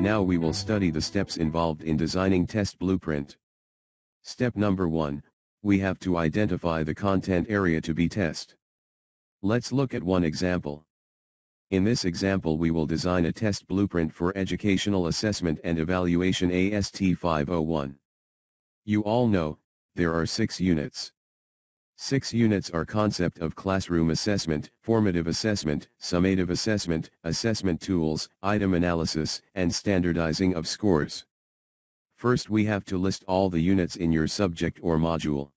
Now we will study the steps involved in designing test blueprint. Step number 1, we have to identify the content area to be test. Let's look at one example. In this example we will design a test blueprint for Educational Assessment and Evaluation AST 501. You all know, there are six units. Six units are concept of classroom assessment, formative assessment, summative assessment, assessment tools, item analysis, and standardizing of scores. First we have to list all the units in your subject or module.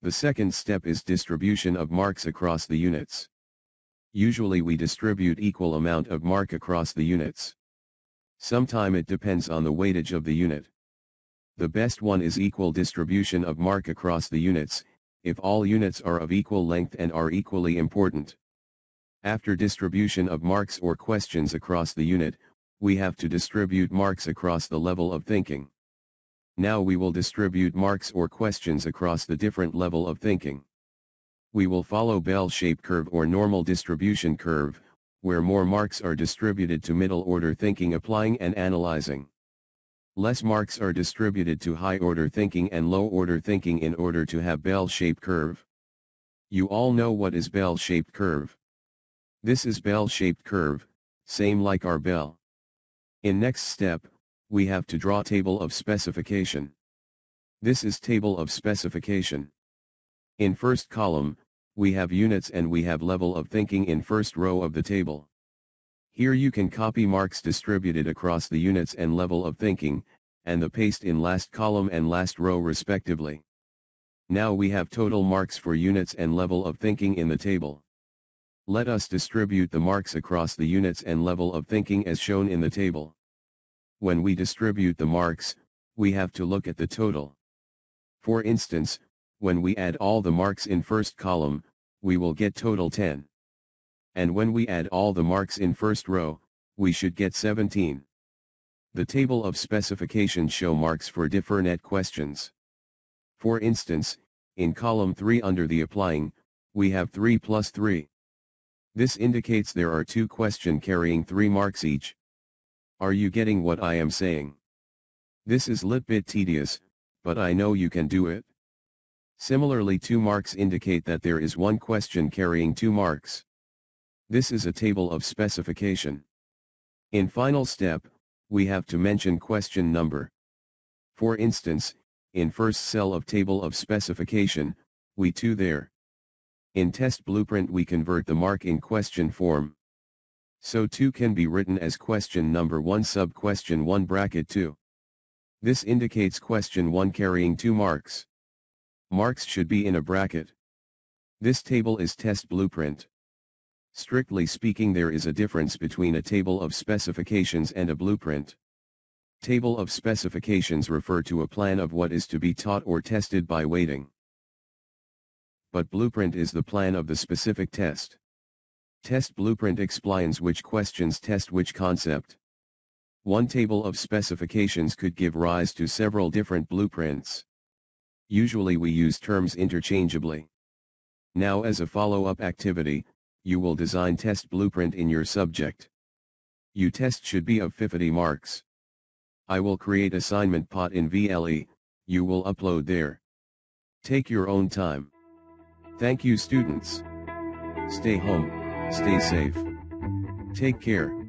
The second step is distribution of marks across the units. Usually we distribute equal amount of mark across the units. Sometime it depends on the weightage of the unit. The best one is equal distribution of mark across the units, if all units are of equal length and are equally important. After distribution of marks or questions across the unit, we have to distribute marks across the level of thinking. Now we will distribute marks or questions across the different level of thinking. We will follow bell-shaped curve or normal distribution curve, where more marks are distributed to middle order thinking applying and analyzing. Less marks are distributed to high-order thinking and low-order thinking in order to have bell-shaped curve. You all know what is bell-shaped curve. This is bell-shaped curve, same like our bell. In next step, we have to draw table of specification. This is table of specification. In first column, we have units and we have level of thinking in first row of the table. Here you can copy marks distributed across the units and level of thinking, and the paste in last column and last row respectively. Now we have total marks for units and level of thinking in the table. Let us distribute the marks across the units and level of thinking as shown in the table. When we distribute the marks, we have to look at the total. For instance, when we add all the marks in first column, we will get total 10 and when we add all the marks in first row, we should get 17. The table of specifications show marks for different questions. For instance, in column 3 under the applying, we have 3 plus 3. This indicates there are two question carrying 3 marks each. Are you getting what I am saying? This is lit bit tedious, but I know you can do it. Similarly two marks indicate that there is one question carrying two marks. This is a table of specification. In final step, we have to mention question number. For instance, in first cell of table of specification, we two there. In test blueprint we convert the mark in question form. So 2 can be written as question number 1 sub question 1 bracket 2. This indicates question 1 carrying 2 marks. Marks should be in a bracket. This table is test blueprint. Strictly speaking there is a difference between a table of specifications and a blueprint. Table of specifications refer to a plan of what is to be taught or tested by weighting. But blueprint is the plan of the specific test. Test blueprint explains which questions test which concept. One table of specifications could give rise to several different blueprints. Usually we use terms interchangeably. Now as a follow-up activity, you will design test blueprint in your subject. You test should be of 50 marks. I will create assignment pot in VLE, you will upload there. Take your own time. Thank you students. Stay home, stay safe. Take care.